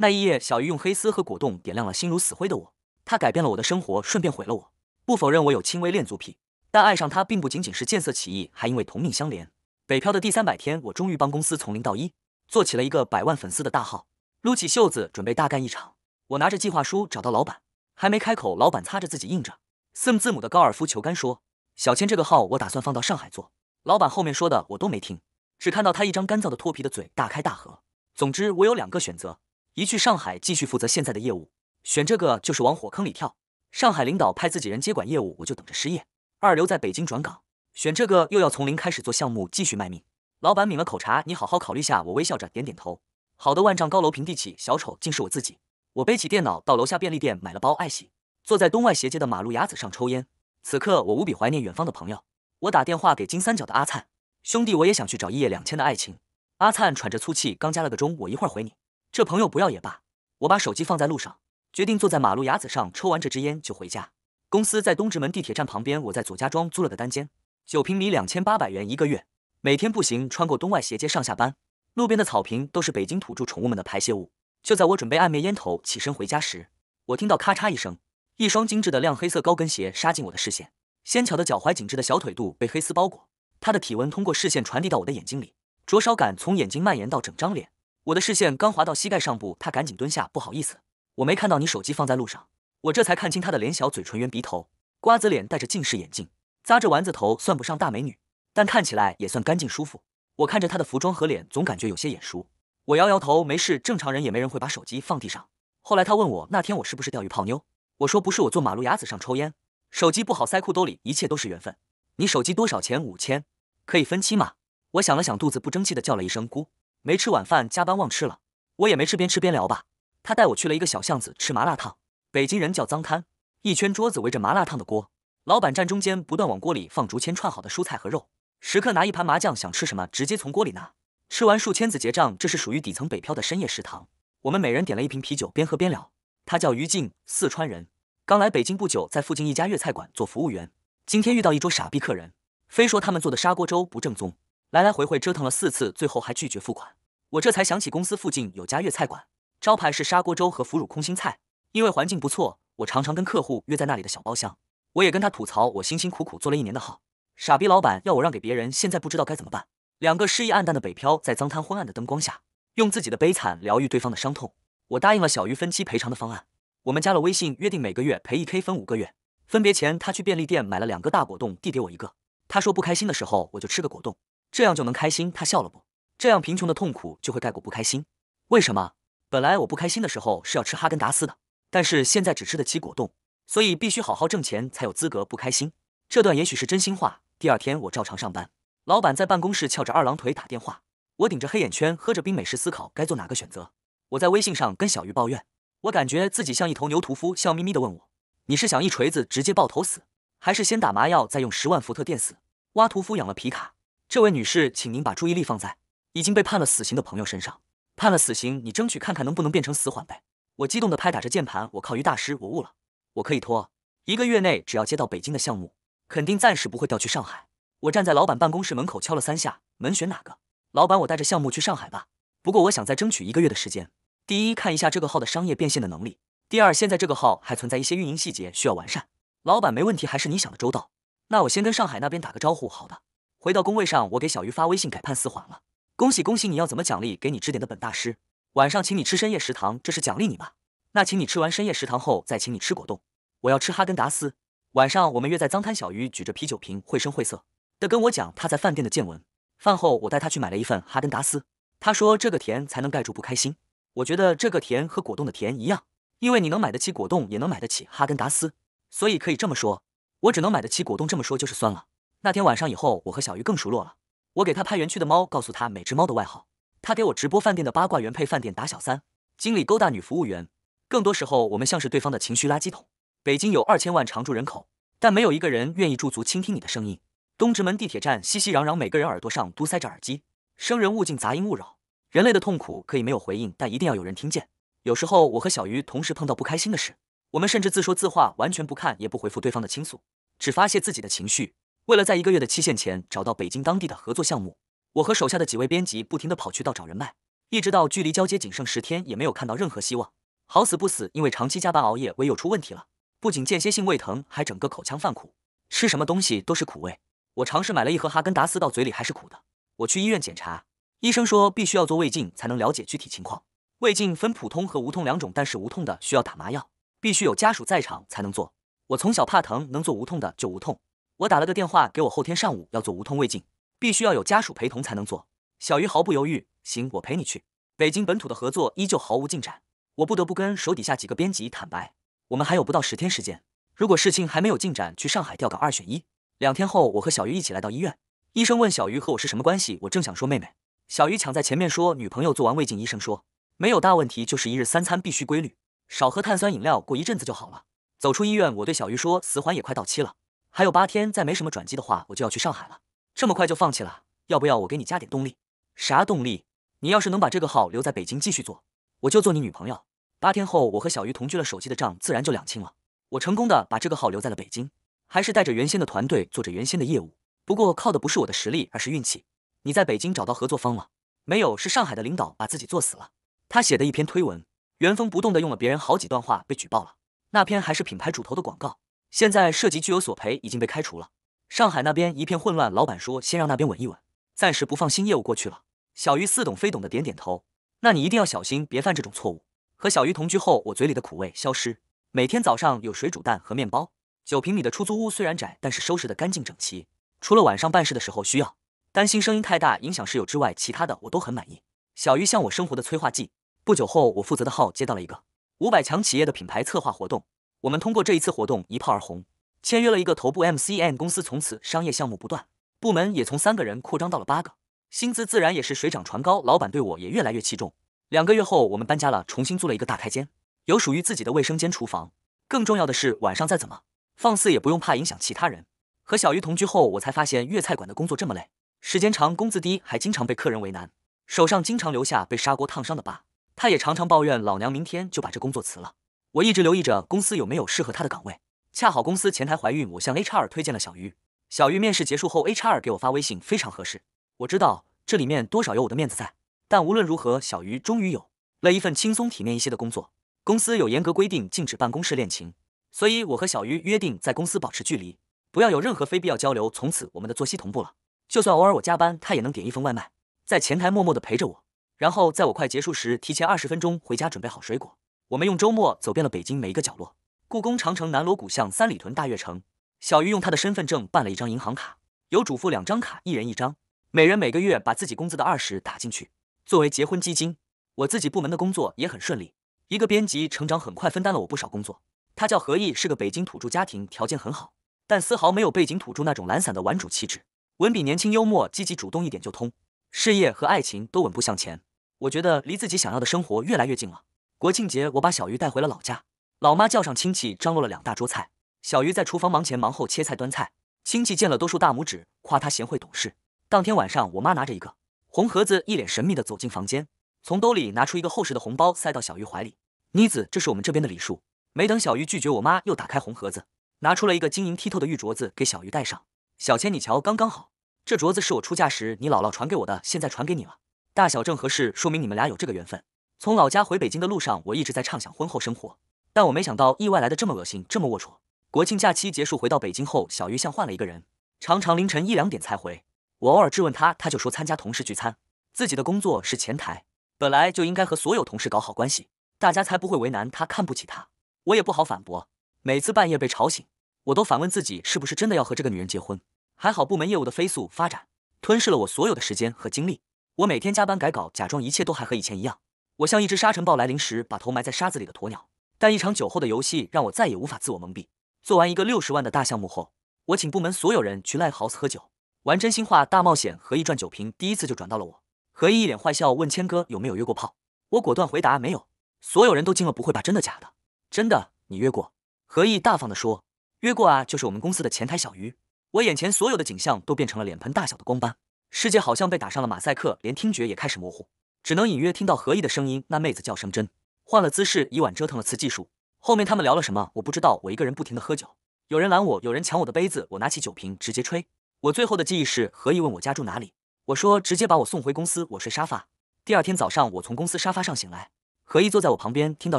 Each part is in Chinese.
那一夜，小鱼用黑丝和果冻点亮了心如死灰的我。他改变了我的生活，顺便毁了我。不否认我有轻微恋足癖，但爱上他并不仅仅是见色起意，还因为同命相连。北漂的第三百天，我终于帮公司从零到一做起了一个百万粉丝的大号，撸起袖子准备大干一场。我拿着计划书找到老板，还没开口，老板擦着自己印着 s m 字母的高尔夫球杆说：“小千这个号我打算放到上海做。”老板后面说的我都没听，只看到他一张干燥的脱皮的嘴大开大合。总之，我有两个选择。一去上海继续负责现在的业务，选这个就是往火坑里跳。上海领导派自己人接管业务，我就等着失业。二留在北京转岗，选这个又要从零开始做项目，继续卖命。老板抿了口茶，你好好考虑下。我微笑着点点头。好的，万丈高楼平地起，小丑竟是我自己。我背起电脑到楼下便利店买了包爱喜，坐在东外斜街的马路牙子上抽烟。此刻我无比怀念远方的朋友。我打电话给金三角的阿灿，兄弟，我也想去找一夜两千的爱情。阿灿喘着粗气，刚加了个钟，我一会儿回你。这朋友不要也罢，我把手机放在路上，决定坐在马路牙子上抽完这支烟就回家。公司在东直门地铁站旁边，我在左家庄租了个单间，九平米，两千八百元一个月。每天步行穿过东外斜街上下班，路边的草坪都是北京土著宠物们的排泄物。就在我准备按灭烟头、起身回家时，我听到咔嚓一声，一双精致的亮黑色高跟鞋杀进我的视线。纤巧的脚踝、紧致的小腿肚被黑丝包裹，她的体温通过视线传递到我的眼睛里，灼烧感从眼睛蔓延到整张脸。我的视线刚滑到膝盖上部，他赶紧蹲下，不好意思，我没看到你手机放在路上。我这才看清他的脸，小嘴唇圆，鼻头瓜子脸，戴着近视眼镜，扎着丸子头，算不上大美女，但看起来也算干净舒服。我看着他的服装和脸，总感觉有些眼熟。我摇摇头，没事，正常人也没人会把手机放地上。后来他问我那天我是不是钓鱼泡妞，我说不是，我坐马路牙子上抽烟，手机不好塞裤兜里，一切都是缘分。你手机多少钱？五千，可以分期吗？我想了想，肚子不争气的叫了一声姑。没吃晚饭，加班忘吃了。我也没吃，边吃边聊吧。他带我去了一个小巷子吃麻辣烫，北京人叫脏摊。一圈桌子围着麻辣烫的锅，老板站中间，不断往锅里放竹签串好的蔬菜和肉。食客拿一盘麻酱，想吃什么直接从锅里拿。吃完数签子结账，这是属于底层北漂的深夜食堂。我们每人点了一瓶啤酒，边喝边聊。他叫于静，四川人，刚来北京不久，在附近一家粤菜馆做服务员。今天遇到一桌傻逼客人，非说他们做的砂锅粥不正宗，来来回回折腾了四次，最后还拒绝付款。我这才想起公司附近有家粤菜馆，招牌是砂锅粥和腐乳空心菜。因为环境不错，我常常跟客户约在那里的小包厢。我也跟他吐槽，我辛辛苦苦做了一年的号，傻逼老板要我让给别人，现在不知道该怎么办。两个失意暗淡的北漂，在脏摊昏暗的灯光下，用自己的悲惨疗愈对方的伤痛。我答应了小鱼分期赔偿的方案，我们加了微信约定每个月赔一 k 分五个月。分别前，他去便利店买了两个大果冻，递给我一个。他说不开心的时候我就吃个果冻，这样就能开心。他笑了不？这样贫穷的痛苦就会盖过不开心。为什么？本来我不开心的时候是要吃哈根达斯的，但是现在只吃得起果冻，所以必须好好挣钱才有资格不开心。这段也许是真心话。第二天我照常上班，老板在办公室翘着二郎腿打电话，我顶着黑眼圈喝着冰美式思考该做哪个选择。我在微信上跟小鱼抱怨，我感觉自己像一头牛。屠夫笑眯眯地问我：“你是想一锤子直接爆头死，还是先打麻药再用十万伏特电死？”挖屠夫养了皮卡。这位女士，请您把注意力放在。已经被判了死刑的朋友身上，判了死刑，你争取看看能不能变成死缓呗。我激动地拍打着键盘，我靠，于大师，我悟了，我可以拖一个月内，只要接到北京的项目，肯定暂时不会调去上海。我站在老板办公室门口敲了三下门，选哪个？老板，我带着项目去上海吧。不过我想再争取一个月的时间。第一，看一下这个号的商业变现的能力；第二，现在这个号还存在一些运营细节需要完善。老板，没问题，还是你想的周到。那我先跟上海那边打个招呼。好的，回到工位上，我给小鱼发微信改判死缓了。恭喜恭喜！你要怎么奖励给你指点的本大师？晚上请你吃深夜食堂，这是奖励你吧？那请你吃完深夜食堂后再请你吃果冻。我要吃哈根达斯。晚上我们约在脏摊小鱼，举着啤酒瓶，绘声绘色的跟我讲他在饭店的见闻。饭后我带他去买了一份哈根达斯，他说这个甜才能盖住不开心。我觉得这个甜和果冻的甜一样，因为你能买得起果冻，也能买得起哈根达斯，所以可以这么说。我只能买得起果冻，这么说就是酸了。那天晚上以后，我和小鱼更熟络了。我给他拍园区的猫，告诉他每只猫的外号。他给我直播饭店的八卦，原配饭店打小三，经理勾搭女服务员。更多时候，我们像是对方的情绪垃圾桶。北京有二千万常住人口，但没有一个人愿意驻足倾听你的声音。东直门地铁站熙熙攘攘，每个人耳朵上都塞着耳机，生人勿近，杂音勿扰。人类的痛苦可以没有回应，但一定要有人听见。有时候，我和小鱼同时碰到不开心的事，我们甚至自说自话，完全不看也不回复对方的倾诉，只发泄自己的情绪。为了在一个月的期限前找到北京当地的合作项目，我和手下的几位编辑不停地跑渠道找人脉，一直到距离交接仅剩十天，也没有看到任何希望。好死不死，因为长期加班熬夜，胃又出问题了，不仅间歇性胃疼，还整个口腔泛苦，吃什么东西都是苦味。我尝试买了一盒哈根达斯，到嘴里还是苦的。我去医院检查，医生说必须要做胃镜才能了解具体情况。胃镜分普通和无痛两种，但是无痛的需要打麻药，必须有家属在场才能做。我从小怕疼，能做无痛的就无痛。我打了个电话给我后天上午要做无痛胃镜，必须要有家属陪同才能做。小鱼毫不犹豫，行，我陪你去。北京本土的合作依旧毫无进展，我不得不跟手底下几个编辑坦白，我们还有不到十天时间，如果事情还没有进展，去上海调岗二选一。两天后，我和小鱼一起来到医院，医生问小鱼和我是什么关系，我正想说妹妹，小鱼抢在前面说女朋友。做完胃镜，医生说没有大问题，就是一日三餐必须规律，少喝碳酸饮料，过一阵子就好了。走出医院，我对小鱼说，死缓也快到期了。还有八天，再没什么转机的话，我就要去上海了。这么快就放弃了？要不要我给你加点动力？啥动力？你要是能把这个号留在北京继续做，我就做你女朋友。八天后，我和小鱼同居了，手机的账自然就两清了。我成功的把这个号留在了北京，还是带着原先的团队做着原先的业务。不过靠的不是我的实力，而是运气。你在北京找到合作方了没有？是上海的领导把自己做死了。他写的一篇推文，原封不动的用了别人好几段话，被举报了。那篇还是品牌主投的广告。现在涉及巨额索赔已经被开除了，上海那边一片混乱。老板说先让那边稳一稳，暂时不放心业务过去了。小鱼似懂非懂的点点头。那你一定要小心，别犯这种错误。和小鱼同居后，我嘴里的苦味消失，每天早上有水煮蛋和面包。九平米的出租屋虽然窄，但是收拾的干净整齐。除了晚上办事的时候需要担心声音太大影响室友之外，其他的我都很满意。小鱼像我生活的催化剂。不久后，我负责的号接到了一个五百强企业的品牌策划活动。我们通过这一次活动一炮而红，签约了一个头部 M C N 公司，从此商业项目不断，部门也从三个人扩张到了八个，薪资自然也是水涨船高，老板对我也越来越器重。两个月后，我们搬家了，重新租了一个大开间，有属于自己的卫生间、厨房，更重要的是晚上再怎么放肆也不用怕影响其他人。和小鱼同居后，我才发现粤菜馆的工作这么累，时间长，工资低，还经常被客人为难，手上经常留下被砂锅烫伤的疤。他也常常抱怨老娘明天就把这工作辞了。我一直留意着公司有没有适合他的岗位，恰好公司前台怀孕，我向 H R 推荐了小鱼。小鱼面试结束后，H R 给我发微信，非常合适。我知道这里面多少有我的面子在，但无论如何，小鱼终于有了一份轻松、体面一些的工作。公司有严格规定，禁止办公室恋情，所以我和小鱼约定在公司保持距离，不要有任何非必要交流。从此，我们的作息同步了，就算偶尔我加班，他也能点一份外卖，在前台默默的陪着我，然后在我快结束时，提前二十分钟回家准备好水果。我们用周末走遍了北京每一个角落，故宫、长城、南锣鼓巷、三里屯、大悦城。小鱼用他的身份证办了一张银行卡，由主妇两张卡，一人一张，每人每个月把自己工资的二十打进去，作为结婚基金。我自己部门的工作也很顺利，一个编辑成长很快，分担了我不少工作。他叫何毅，是个北京土著，家庭条件很好，但丝毫没有背景土著那种懒散的玩主气质，文笔年轻幽默，积极主动一点就通，事业和爱情都稳步向前。我觉得离自己想要的生活越来越近了。国庆节，我把小鱼带回了老家，老妈叫上亲戚，张罗了两大桌菜。小鱼在厨房忙前忙后，切菜端菜。亲戚见了都竖大拇指，夸她贤惠懂事。当天晚上，我妈拿着一个红盒子，一脸神秘的走进房间，从兜里拿出一个厚实的红包，塞到小鱼怀里。妮子，这是我们这边的礼数。没等小鱼拒绝，我妈又打开红盒子，拿出了一个晶莹剔透的玉镯子给小鱼戴上。小千，你瞧，刚刚好。这镯子是我出嫁时你姥姥传给我的，现在传给你了。大小正合适，说明你们俩有这个缘分。从老家回北京的路上，我一直在畅想婚后生活，但我没想到意外来的这么恶心，这么龌龊。国庆假期结束回到北京后，小鱼像换了一个人，常常凌晨一两点才回。我偶尔质问他，他就说参加同事聚餐，自己的工作是前台，本来就应该和所有同事搞好关系，大家才不会为难他，看不起他。我也不好反驳。每次半夜被吵醒，我都反问自己是不是真的要和这个女人结婚？还好部门业务的飞速发展吞噬了我所有的时间和精力，我每天加班改稿，假装一切都还和以前一样。我像一只沙尘暴来临时把头埋在沙子里的鸵鸟，但一场酒后的游戏让我再也无法自我蒙蔽。做完一个六十万的大项目后，我请部门所有人去赖豪斯喝酒，玩真心话大冒险和一转酒瓶，第一次就转到了我。何毅一脸坏笑问谦哥有没有约过炮，我果断回答没有，所有人都惊了，不会吧，真的假的？真的，你约过？何毅大方地说，约过啊，就是我们公司的前台小鱼。我眼前所有的景象都变成了脸盆大小的光斑，世界好像被打上了马赛克，连听觉也开始模糊。只能隐约听到何毅的声音。那妹子叫声真换了姿势，一晚折腾了次技术。后面他们聊了什么，我不知道。我一个人不停的喝酒，有人拦我，有人抢我的杯子。我拿起酒瓶直接吹。我最后的记忆是何毅问我家住哪里，我说直接把我送回公司，我睡沙发。第二天早上，我从公司沙发上醒来，何毅坐在我旁边，听到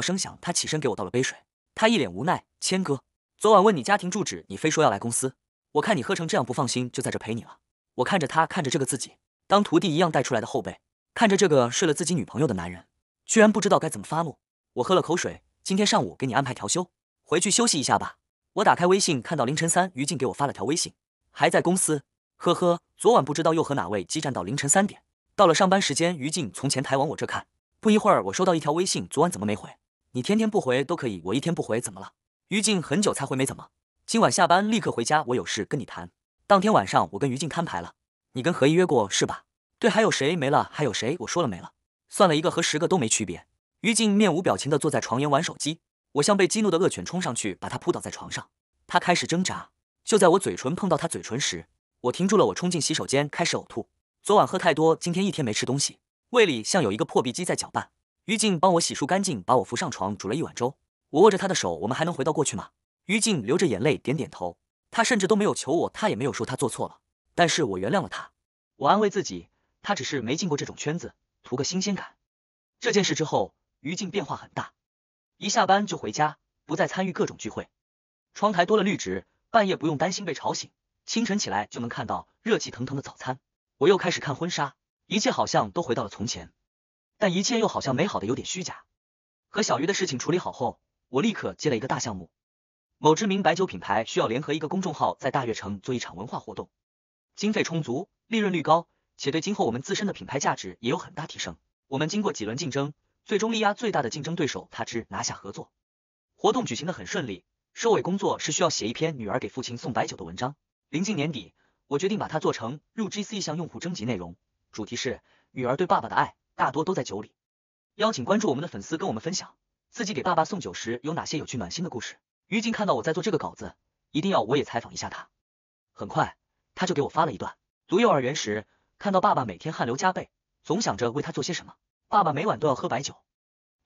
声响，他起身给我倒了杯水，他一脸无奈：“谦哥，昨晚问你家庭住址，你非说要来公司，我看你喝成这样不放心，就在这陪你了。”我看着他，看着这个自己当徒弟一样带出来的后辈。看着这个睡了自己女朋友的男人，居然不知道该怎么发怒。我喝了口水，今天上午给你安排调休，回去休息一下吧。我打开微信，看到凌晨三，于静给我发了条微信，还在公司。呵呵，昨晚不知道又和哪位激战到凌晨三点。到了上班时间，于静从前台往我这看，不一会儿我收到一条微信，昨晚怎么没回？你天天不回都可以，我一天不回怎么了？于静很久才回，没怎么。今晚下班立刻回家，我有事跟你谈。当天晚上，我跟于静摊牌了，你跟何姨约过是吧？对，还有谁没了？还有谁？我说了没了，算了一个和十个都没区别。于静面无表情地坐在床沿玩手机。我像被激怒的恶犬冲上去，把他扑倒在床上。他开始挣扎。就在我嘴唇碰到他嘴唇时，我停住了。我冲进洗手间开始呕吐。昨晚喝太多，今天一天没吃东西，胃里像有一个破壁机在搅拌。于静帮我洗漱干净，把我扶上床，煮了一碗粥。我握着他的手，我们还能回到过去吗？于静流着眼泪点点头。他甚至都没有求我，他也没有说他做错了，但是我原谅了他。我安慰自己。他只是没进过这种圈子，图个新鲜感。这件事之后，于静变化很大，一下班就回家，不再参与各种聚会。窗台多了绿植，半夜不用担心被吵醒，清晨起来就能看到热气腾腾的早餐。我又开始看婚纱，一切好像都回到了从前，但一切又好像美好的有点虚假。和小鱼的事情处理好后，我立刻接了一个大项目，某知名白酒品牌需要联合一个公众号在大悦城做一场文化活动，经费充足，利润率高。且对今后我们自身的品牌价值也有很大提升。我们经过几轮竞争，最终力压最大的竞争对手，他之拿下合作。活动举行的很顺利，收尾工作是需要写一篇女儿给父亲送白酒的文章。临近年底，我决定把它做成入 GC 向用户征集内容，主题是女儿对爸爸的爱大多都在酒里。邀请关注我们的粉丝跟我们分享自己给爸爸送酒时有哪些有趣暖心的故事。于静看到我在做这个稿子，一定要我也采访一下他。很快他就给我发了一段，读幼儿园时。看到爸爸每天汗流浃背，总想着为他做些什么。爸爸每晚都要喝白酒。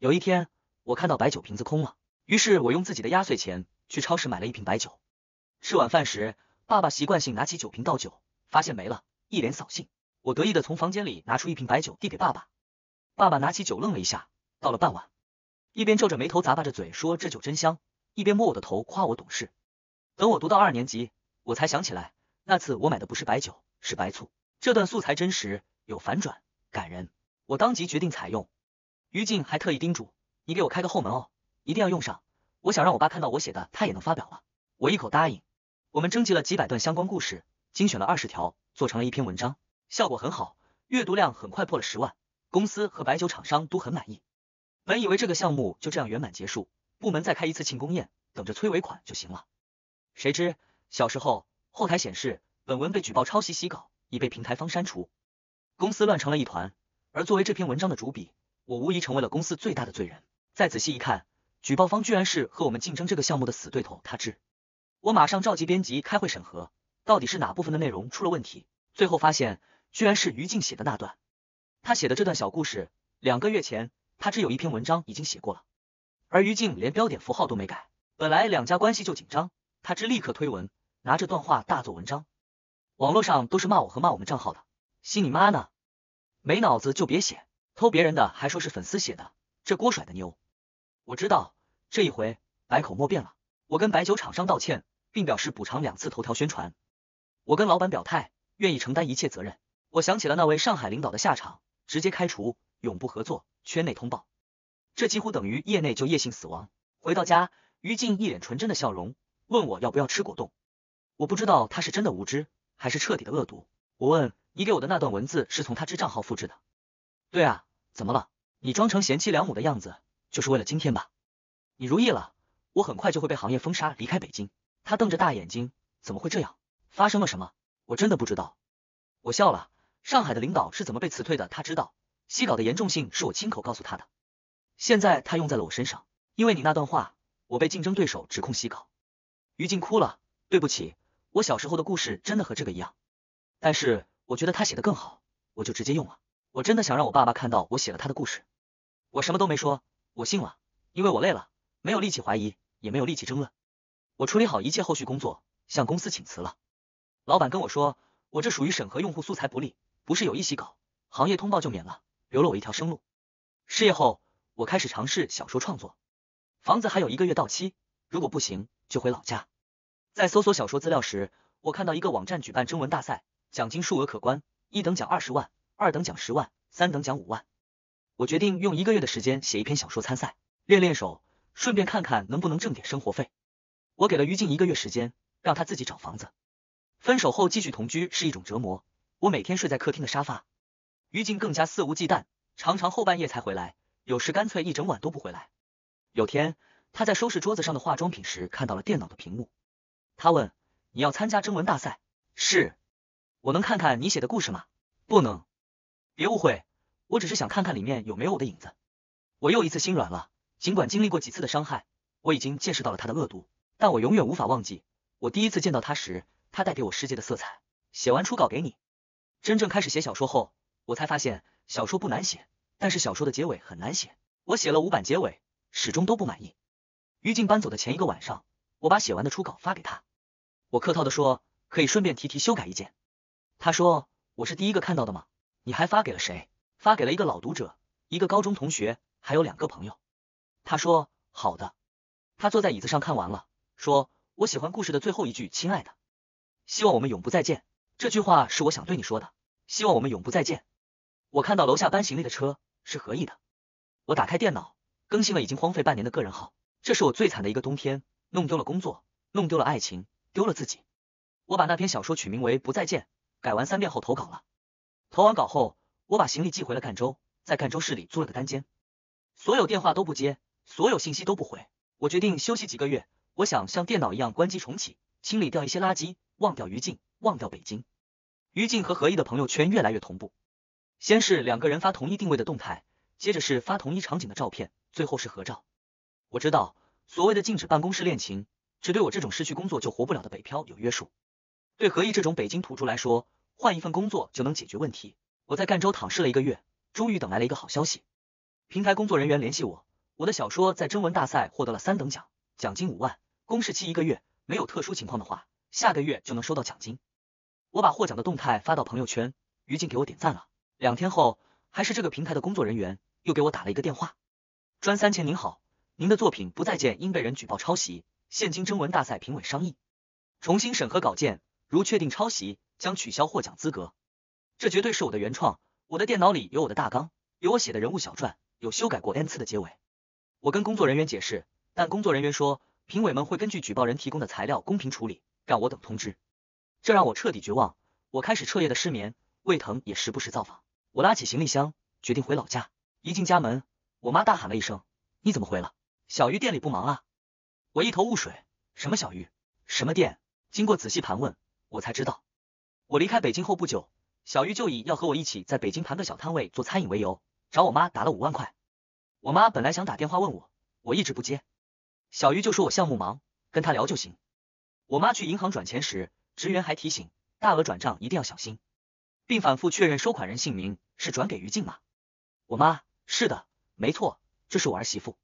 有一天，我看到白酒瓶子空了，于是我用自己的压岁钱去超市买了一瓶白酒。吃晚饭时，爸爸习惯性拿起酒瓶倒酒，发现没了，一脸扫兴。我得意的从房间里拿出一瓶白酒递给爸爸。爸爸拿起酒愣了一下，倒了半碗，一边皱着眉头咂巴着嘴说这酒真香，一边摸我的头夸我懂事。等我读到二年级，我才想起来那次我买的不是白酒，是白醋。这段素材真实，有反转，感人。我当即决定采用。于静还特意叮嘱：“你给我开个后门哦，一定要用上。我想让我爸看到我写的，他也能发表了。”我一口答应。我们征集了几百段相关故事，精选了二十条，做成了一篇文章，效果很好，阅读量很快破了十万。公司和白酒厂商都很满意。本以为这个项目就这样圆满结束，部门再开一次庆功宴，等着催尾款就行了。谁知小时候后台显示，本文被举报抄袭洗稿。已被平台方删除，公司乱成了一团。而作为这篇文章的主笔，我无疑成为了公司最大的罪人。再仔细一看，举报方居然是和我们竞争这个项目的死对头。他知，我马上召集编辑开会审核，到底是哪部分的内容出了问题？最后发现，居然是于静写的那段。他写的这段小故事，两个月前他只有一篇文章已经写过了，而于静连标点符号都没改。本来两家关系就紧张，他知立刻推文，拿着段话大做文章。网络上都是骂我和骂我们账号的，信你妈呢！没脑子就别写，偷别人的还说是粉丝写的，这锅甩的牛！我知道这一回百口莫辩了，我跟白酒厂商道歉，并表示补偿两次头条宣传。我跟老板表态，愿意承担一切责任。我想起了那位上海领导的下场，直接开除，永不合作，圈内通报，这几乎等于业内就业性死亡。回到家，于静一脸纯真的笑容，问我要不要吃果冻。我不知道他是真的无知。还是彻底的恶毒。我问你给我的那段文字是从他之账号复制的。对啊，怎么了？你装成贤妻良母的样子，就是为了今天吧？你如意了，我很快就会被行业封杀，离开北京。他瞪着大眼睛，怎么会这样？发生了什么？我真的不知道。我笑了。上海的领导是怎么被辞退的？他知道洗稿的严重性，是我亲口告诉他的。现在他用在了我身上，因为你那段话，我被竞争对手指控洗稿。于静哭了，对不起。我小时候的故事真的和这个一样，但是我觉得他写的更好，我就直接用了。我真的想让我爸爸看到我写了他的故事，我什么都没说，我信了，因为我累了，没有力气怀疑，也没有力气争论。我处理好一切后续工作，向公司请辞了。老板跟我说，我这属于审核用户素材不力，不是有意洗稿，行业通报就免了，留了我一条生路。失业后，我开始尝试小说创作。房子还有一个月到期，如果不行就回老家。在搜索小说资料时，我看到一个网站举办征文大赛，奖金数额可观，一等奖二十万，二等奖十万，三等奖五万。我决定用一个月的时间写一篇小说参赛，练练手，顺便看看能不能挣点生活费。我给了于静一个月时间，让他自己找房子。分手后继续同居是一种折磨，我每天睡在客厅的沙发，于静更加肆无忌惮，常常后半夜才回来，有时干脆一整晚都不回来。有天，他在收拾桌子上的化妆品时，看到了电脑的屏幕。他问：“你要参加征文大赛？是，我能看看你写的故事吗？不能。别误会，我只是想看看里面有没有我的影子。”我又一次心软了，尽管经历过几次的伤害，我已经见识到了他的恶毒，但我永远无法忘记，我第一次见到他时，他带给我世界的色彩。写完初稿给你。真正开始写小说后，我才发现小说不难写，但是小说的结尾很难写。我写了五版结尾，始终都不满意。于静搬走的前一个晚上。我把写完的初稿发给他，我客套的说可以顺便提提修改意见。他说我是第一个看到的吗？你还发给了谁？发给了一个老读者，一个高中同学，还有两个朋友。他说好的。他坐在椅子上看完了，说我喜欢故事的最后一句，亲爱的，希望我们永不再见。这句话是我想对你说的，希望我们永不再见。我看到楼下搬行李的车是何意的？我打开电脑，更新了已经荒废半年的个人号。这是我最惨的一个冬天。弄丢了工作，弄丢了爱情，丢了自己。我把那篇小说取名为《不再见》，改完三遍后投稿了。投完稿后，我把行李寄回了赣州，在赣州市里租了个单间，所有电话都不接，所有信息都不回。我决定休息几个月，我想像电脑一样关机重启，清理掉一些垃圾，忘掉于静，忘掉北京。于静和何毅的朋友圈越来越同步，先是两个人发同一定位的动态，接着是发同一场景的照片，最后是合照。我知道。所谓的禁止办公室恋情，只对我这种失去工作就活不了的北漂有约束，对何毅这种北京土著来说，换一份工作就能解决问题。我在赣州躺尸了一个月，终于等来了一个好消息。平台工作人员联系我，我的小说在征文大赛获得了三等奖，奖金五万，公示期一个月，没有特殊情况的话，下个月就能收到奖金。我把获奖的动态发到朋友圈，于静给我点赞了。两天后，还是这个平台的工作人员又给我打了一个电话，专三前您好。您的作品不再见，因被人举报抄袭，现今征文大赛评委商议，重新审核稿件，如确定抄袭，将取消获奖资格。这绝对是我的原创，我的电脑里有我的大纲，有我写的人物小传，有修改过 n 次的结尾。我跟工作人员解释，但工作人员说，评委们会根据举报人提供的材料公平处理，让我等通知。这让我彻底绝望，我开始彻夜的失眠，胃疼也时不时造访。我拉起行李箱，决定回老家。一进家门，我妈大喊了一声：“你怎么回了？”小玉店里不忙啊，我一头雾水，什么小玉，什么店？经过仔细盘问，我才知道，我离开北京后不久，小玉就以要和我一起在北京盘个小摊位做餐饮为由，找我妈打了五万块。我妈本来想打电话问我，我一直不接，小玉就说我项目忙，跟他聊就行。我妈去银行转钱时，职员还提醒大额转账一定要小心，并反复确认收款人姓名是转给于静吗？我妈是的，没错，这是我儿媳妇。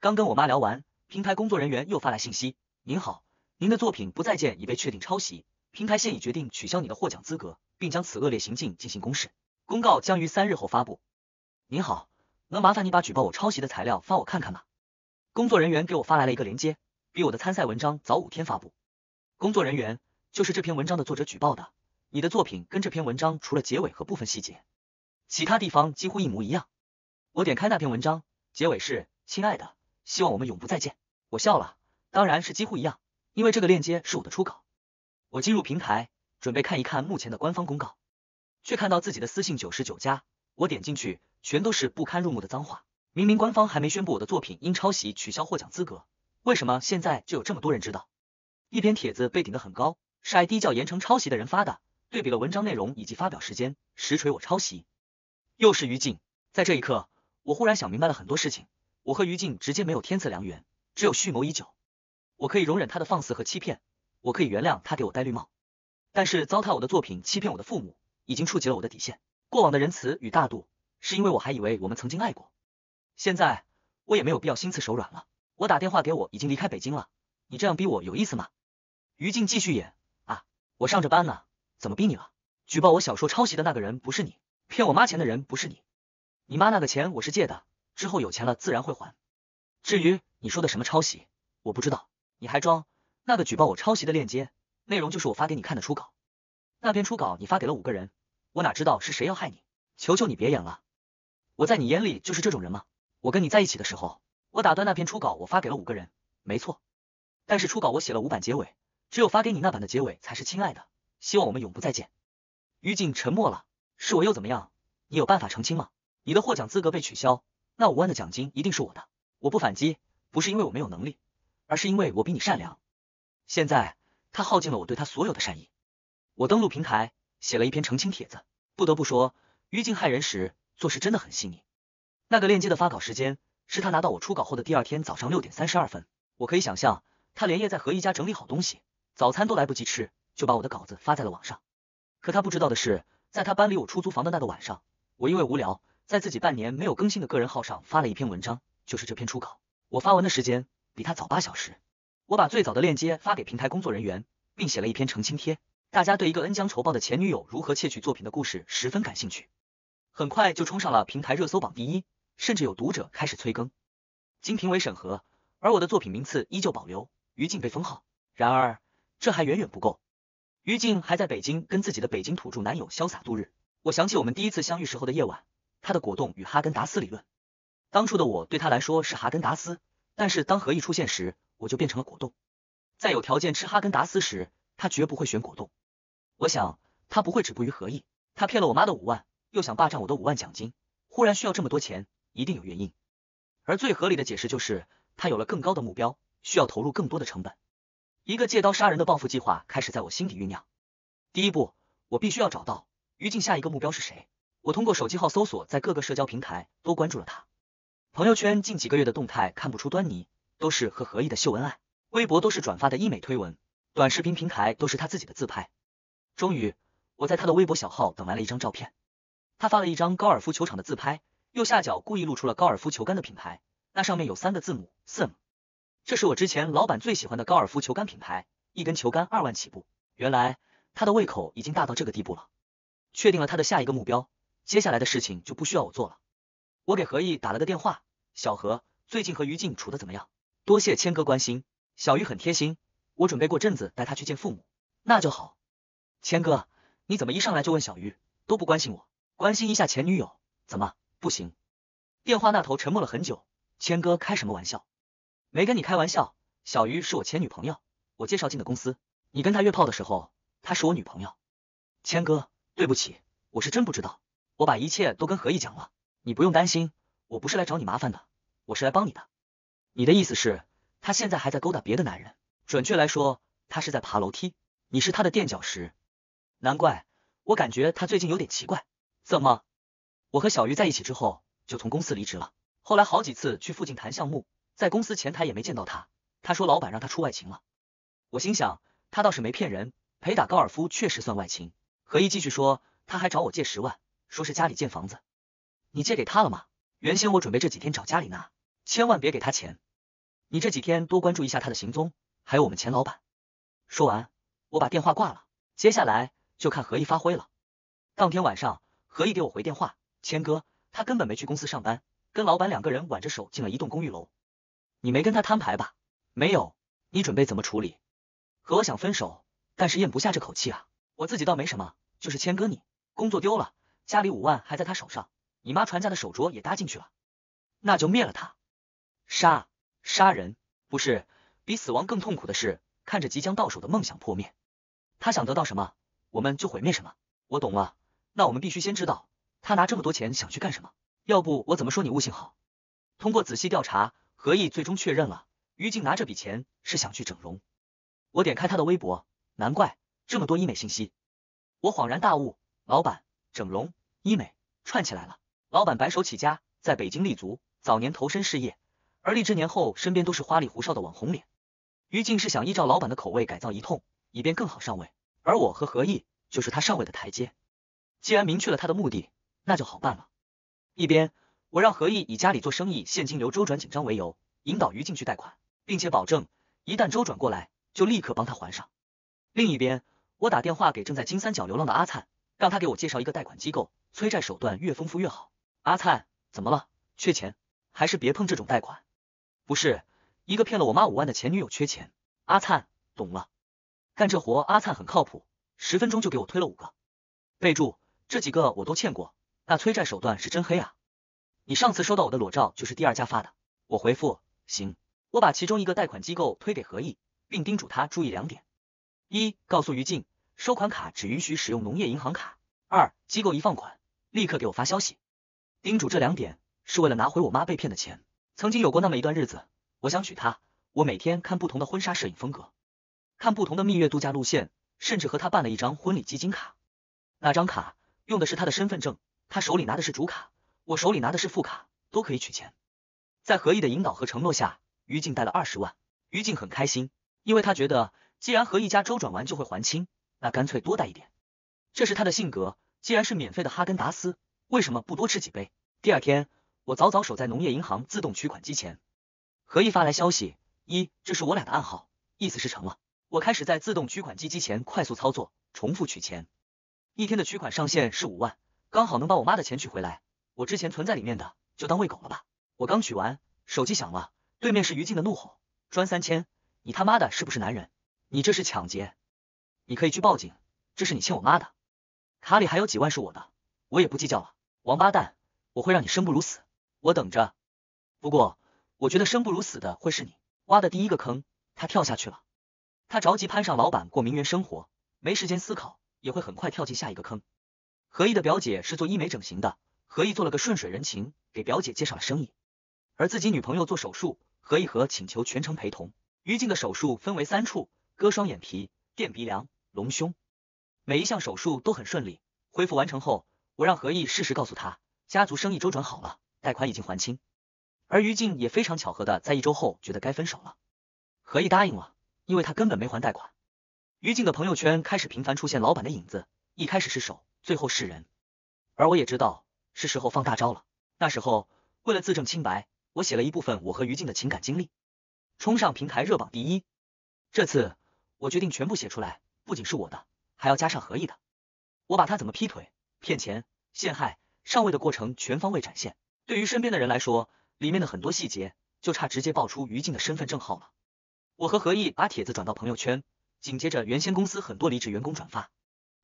刚跟我妈聊完，平台工作人员又发来信息：“您好，您的作品《不再见》已被确定抄袭，平台现已决定取消你的获奖资格，并将此恶劣行径进行公示，公告将于三日后发布。”您好，能麻烦你把举报我抄袭的材料发我看看吗？工作人员给我发来了一个链接，比我的参赛文章早五天发布。工作人员就是这篇文章的作者举报的，你的作品跟这篇文章除了结尾和部分细节，其他地方几乎一模一样。我点开那篇文章，结尾是：“亲爱的。”希望我们永不再见。我笑了，当然是几乎一样，因为这个链接是我的初稿。我进入平台，准备看一看目前的官方公告，却看到自己的私信九十九加。我点进去，全都是不堪入目的脏话。明明官方还没宣布我的作品因抄袭取消获奖资格，为什么现在就有这么多人知道？一篇帖子被顶得很高，ID 是叫盐城抄袭的人发的，对比了文章内容以及发表时间，实锤我抄袭。又是于静，在这一刻，我忽然想明白了很多事情。我和于静直接没有天赐良缘，只有蓄谋已久。我可以容忍他的放肆和欺骗，我可以原谅他给我戴绿帽，但是糟蹋我的作品，欺骗我的父母，已经触及了我的底线。过往的仁慈与大度，是因为我还以为我们曾经爱过。现在我也没有必要心慈手软了。我打电话给我已经离开北京了，你这样逼我有意思吗？于静继续演啊，我上着班呢，怎么逼你了？举报我小说抄袭的那个人不是你，骗我妈钱的人不是你，你妈那个钱我是借的。之后有钱了自然会还。至于你说的什么抄袭，我不知道。你还装那个举报我抄袭的链接内容就是我发给你看的初稿。那篇初稿你发给了五个人，我哪知道是谁要害你？求求你别演了！我在你眼里就是这种人吗？我跟你在一起的时候，我打断那篇初稿，我发给了五个人，没错。但是初稿我写了五版结尾，只有发给你那版的结尾才是亲爱的，希望我们永不再见。于静沉默了。是我又怎么样？你有办法澄清吗？你的获奖资格被取消。那五万的奖金一定是我的，我不反击，不是因为我没有能力，而是因为我比你善良。现在他耗尽了我对他所有的善意。我登录平台，写了一篇澄清帖子。不得不说，于静害人时做事真的很细腻。那个链接的发稿时间是他拿到我初稿后的第二天早上六点三十二分。我可以想象，他连夜在何一家整理好东西，早餐都来不及吃，就把我的稿子发在了网上。可他不知道的是，在他搬离我出租房的那个晚上，我因为无聊。在自己半年没有更新的个人号上发了一篇文章，就是这篇初稿。我发文的时间比他早八小时，我把最早的链接发给平台工作人员，并写了一篇澄清贴。大家对一个恩将仇报的前女友如何窃取作品的故事十分感兴趣，很快就冲上了平台热搜榜第一，甚至有读者开始催更，经评委审核，而我的作品名次依旧保留，于静被封号。然而这还远远不够，于静还在北京跟自己的北京土著男友潇洒度日。我想起我们第一次相遇时候的夜晚。他的果冻与哈根达斯理论，当初的我对他来说是哈根达斯，但是当何意出现时，我就变成了果冻。在有条件吃哈根达斯时，他绝不会选果冻。我想他不会止步于何意，他骗了我妈的五万，又想霸占我的五万奖金，忽然需要这么多钱，一定有原因。而最合理的解释就是他有了更高的目标，需要投入更多的成本。一个借刀杀人的报复计划开始在我心底酝酿。第一步，我必须要找到于静下一个目标是谁。我通过手机号搜索，在各个社交平台都关注了他。朋友圈近几个月的动态看不出端倪，都是和何毅的秀恩爱。微博都是转发的医美推文，短视频平台都是他自己的自拍。终于，我在他的微博小号等来了一张照片。他发了一张高尔夫球场的自拍，右下角故意露出了高尔夫球杆的品牌，那上面有三个字母 SIM。这是我之前老板最喜欢的高尔夫球杆品牌，一根球杆二万起步。原来他的胃口已经大到这个地步了，确定了他的下一个目标。接下来的事情就不需要我做了。我给何毅打了个电话，小何最近和于静处的怎么样？多谢谦哥关心，小鱼很贴心。我准备过阵子带他去见父母，那就好。谦哥，你怎么一上来就问小鱼，都不关心我，关心一下前女友？怎么不行？电话那头沉默了很久。谦哥开什么玩笑？没跟你开玩笑，小鱼是我前女朋友，我介绍进的公司。你跟他约炮的时候，她是我女朋友。谦哥，对不起，我是真不知道。我把一切都跟何毅讲了，你不用担心，我不是来找你麻烦的，我是来帮你的。你的意思是，他现在还在勾搭别的男人？准确来说，他是在爬楼梯，你是他的垫脚石。难怪我感觉他最近有点奇怪。怎么？我和小鱼在一起之后，就从公司离职了。后来好几次去附近谈项目，在公司前台也没见到他。他说老板让他出外勤了。我心想，他倒是没骗人，陪打高尔夫确实算外勤。何毅继续说，他还找我借十万。说是家里建房子，你借给他了吗？原先我准备这几天找家里拿，千万别给他钱。你这几天多关注一下他的行踪，还有我们钱老板。说完，我把电话挂了。接下来就看何毅发挥了。当天晚上，何毅给我回电话，谦哥，他根本没去公司上班，跟老板两个人挽着手进了一栋公寓楼。你没跟他摊牌吧？没有，你准备怎么处理？和我想分手，但是咽不下这口气啊。我自己倒没什么，就是谦哥你工作丢了。家里五万还在他手上，你妈传家的手镯也搭进去了，那就灭了他，杀杀人不是比死亡更痛苦的是看着即将到手的梦想破灭。他想得到什么，我们就毁灭什么。我懂了，那我们必须先知道他拿这么多钱想去干什么，要不我怎么说你悟性好。通过仔细调查，何毅最终确认了于静拿这笔钱是想去整容。我点开他的微博，难怪这么多医美信息。我恍然大悟，老板，整容。医美串起来了。老板白手起家，在北京立足，早年投身事业，而立之年后身边都是花里胡哨的网红脸。于静是想依照老板的口味改造一通，以便更好上位。而我和何毅就是他上位的台阶。既然明确了他的目的，那就好办了。一边我让何毅以家里做生意现金流周转紧张为由，引导于静去贷款，并且保证一旦周转过来就立刻帮他还上。另一边我打电话给正在金三角流浪的阿灿。让他给我介绍一个贷款机构，催债手段越丰富越好。阿灿，怎么了？缺钱？还是别碰这种贷款？不是，一个骗了我妈五万的前女友缺钱。阿灿，懂了。干这活，阿灿很靠谱，十分钟就给我推了五个。备注，这几个我都欠过，那催债手段是真黑啊。你上次收到我的裸照，就是第二家发的。我回复，行。我把其中一个贷款机构推给何毅，并叮嘱他注意两点：一，告诉于静。收款卡只允许使用农业银行卡。二机构一放款，立刻给我发消息，叮嘱这两点是为了拿回我妈被骗的钱。曾经有过那么一段日子，我想娶她，我每天看不同的婚纱摄影风格，看不同的蜜月度假路线，甚至和她办了一张婚礼基金卡。那张卡用的是她的身份证，她手里拿的是主卡，我手里拿的是副卡，都可以取钱。在何毅的引导和承诺下，于静贷了二十万。于静很开心，因为他觉得既然何一家周转完就会还清。那干脆多带一点，这是他的性格。既然是免费的哈根达斯，为什么不多吃几杯？第二天，我早早守在农业银行自动取款机前，何毅发来消息一，这是我俩的暗号，意思是成了。我开始在自动取款机机前快速操作，重复取钱。一天的取款上限是五万，刚好能把我妈的钱取回来。我之前存在里面的，就当喂狗了吧。我刚取完，手机响了，对面是于静的怒吼：专三千，你他妈的是不是男人？你这是抢劫！你可以去报警，这是你欠我妈的。卡里还有几万是我的，我也不计较了。王八蛋，我会让你生不如死！我等着。不过，我觉得生不如死的会是你挖的第一个坑，他跳下去了。他着急攀上老板过名媛生活，没时间思考，也会很快跳进下一个坑。何毅的表姐是做医美整形的，何毅做了个顺水人情，给表姐介绍了生意。而自己女朋友做手术，何毅和请求全程陪同。于静的手术分为三处：割双眼皮、垫鼻梁。隆胸，每一项手术都很顺利，恢复完成后，我让何毅事实告诉他，家族生意周转好了，贷款已经还清。而于静也非常巧合的在一周后觉得该分手了，何毅答应了，因为他根本没还贷款。于静的朋友圈开始频繁出现老板的影子，一开始是手，最后是人。而我也知道是时候放大招了。那时候为了自证清白，我写了一部分我和于静的情感经历，冲上平台热榜第一。这次我决定全部写出来。不仅是我的，还要加上何毅的。我把他怎么劈腿、骗钱、陷害、上位的过程全方位展现。对于身边的人来说，里面的很多细节就差直接爆出于静的身份证号了。我和何毅把帖子转到朋友圈，紧接着原先公司很多离职员工转发，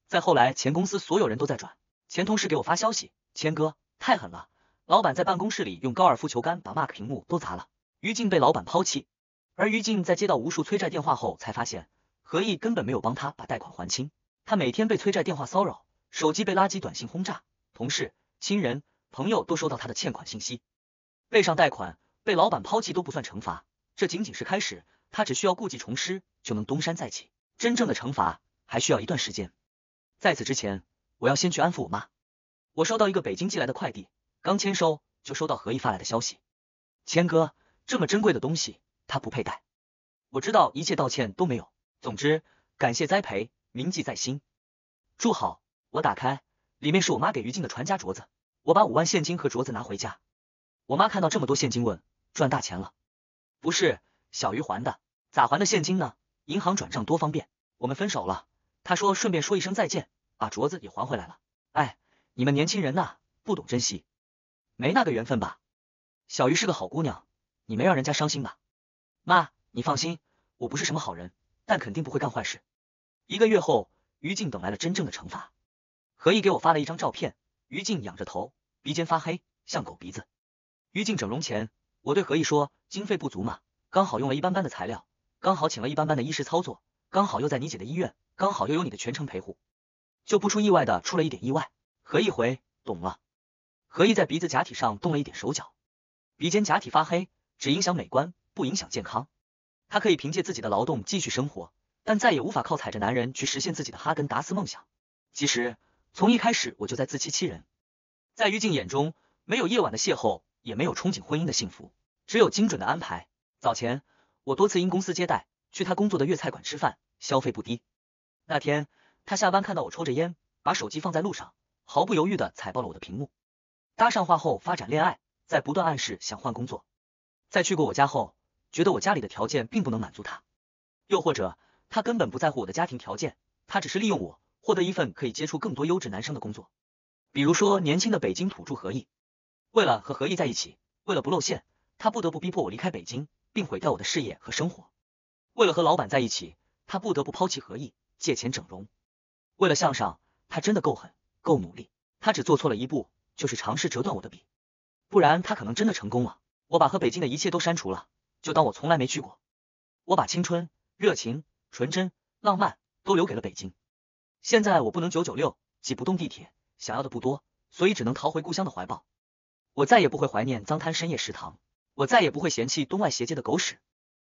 再后来前公司所有人都在转。前同事给我发消息，千哥太狠了，老板在办公室里用高尔夫球杆把 m a r k 屏幕都砸了。于静被老板抛弃，而于静在接到无数催债电话后才发现。何毅根本没有帮他把贷款还清，他每天被催债电话骚扰，手机被垃圾短信轰炸，同事、亲人、朋友都收到他的欠款信息。背上贷款，被老板抛弃都不算惩罚，这仅仅是开始，他只需要故技重施就能东山再起。真正的惩罚还需要一段时间，在此之前，我要先去安抚我妈。我收到一个北京寄来的快递，刚签收就收到何毅发来的消息。谦哥，这么珍贵的东西他不佩戴，我知道一切道歉都没有。总之，感谢栽培，铭记在心。住好，我打开，里面是我妈给于静的传家镯子。我把五万现金和镯子拿回家。我妈看到这么多现金，问：赚大钱了？不是，小鱼还的，咋还的现金呢？银行转账多方便。我们分手了，她说顺便说一声再见，把镯子也还回来了。哎，你们年轻人呐，不懂珍惜，没那个缘分吧？小鱼是个好姑娘，你没让人家伤心吧？妈，你放心，我不是什么好人。但肯定不会干坏事。一个月后，于静等来了真正的惩罚。何毅给我发了一张照片，于静仰着头，鼻尖发黑，像狗鼻子。于静整容前，我对何毅说，经费不足嘛，刚好用了一般般的材料，刚好请了一般般的医师操作，刚好又在你姐的医院，刚好又有你的全程陪护，就不出意外的出了一点意外。何毅回，懂了。何毅在鼻子假体上动了一点手脚，鼻尖假体发黑，只影响美观，不影响健康。她可以凭借自己的劳动继续生活，但再也无法靠踩着男人去实现自己的哈根达斯梦想。其实从一开始我就在自欺欺人。在于静眼中，没有夜晚的邂逅，也没有憧憬婚姻的幸福，只有精准的安排。早前我多次因公司接待去他工作的粤菜馆吃饭，消费不低。那天他下班看到我抽着烟，把手机放在路上，毫不犹豫的踩爆了我的屏幕。搭上话后发展恋爱，在不断暗示想换工作。在去过我家后。觉得我家里的条件并不能满足他，又或者他根本不在乎我的家庭条件，他只是利用我获得一份可以接触更多优质男生的工作，比如说年轻的北京土著何毅。为了和何毅在一起，为了不露馅，他不得不逼迫我离开北京，并毁掉我的事业和生活。为了和老板在一起，他不得不抛弃何毅，借钱整容。为了向上，他真的够狠够努力。他只做错了一步，就是尝试折断我的笔，不然他可能真的成功了。我把和北京的一切都删除了。就当我从来没去过，我把青春、热情、纯真、浪漫都留给了北京。现在我不能九九六，挤不动地铁，想要的不多，所以只能逃回故乡的怀抱。我再也不会怀念脏摊深夜食堂，我再也不会嫌弃东外斜街的狗屎，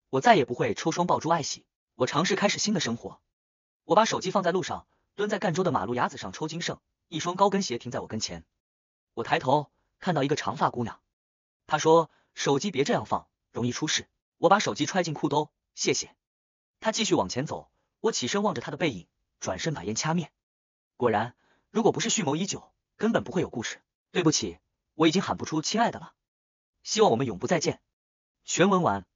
我再也不会抽双爆珠爱喜。我尝试开始新的生活。我把手机放在路上，蹲在赣州的马路牙子上抽金圣，一双高跟鞋停在我跟前。我抬头看到一个长发姑娘，她说：“手机别这样放。”容易出事，我把手机揣进裤兜。谢谢。他继续往前走，我起身望着他的背影，转身把烟掐灭。果然，如果不是蓄谋已久，根本不会有故事。对不起，我已经喊不出亲爱的了。希望我们永不再见。全文完。